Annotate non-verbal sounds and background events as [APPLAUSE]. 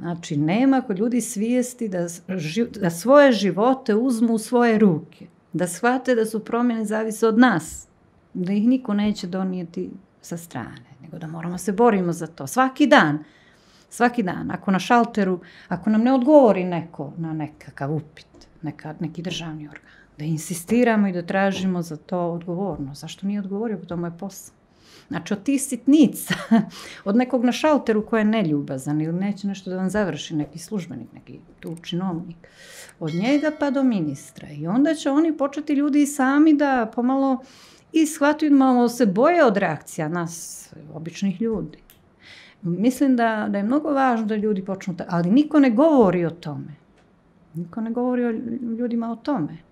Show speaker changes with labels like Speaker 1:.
Speaker 1: Znači, nema kod ljudi svijesti da, živ, da svoje živote uzmu u svoje ruke. Da shvate da su promjene zavise od nas. Da ih niko neće donijeti sa strane. Nego da moramo se borimo za to. Svaki dan. Svaki dan. Ako na šalteru, ako nam ne odgovori neko na nekakav upit, neka, neki državni organ, da insistiramo i da tražimo za to odgovorno. Zašto nije odgovorio? To mu je posao. Znači od tih sitnica, [LAUGHS] od nekog na šalteru koja je neljubazan ili neće nešto da vam završi, neki službenik, neki tu činovnik, od njega pa do ministra. I onda će oni početi ljudi sami da pomalo i shvataju malo se boje od reakcija nas, običnih ljudi. Mislim da, da je mnogo važno da ljudi počnu, ta, ali niko ne govori o tome. Niko ne govori o ljudima o tome.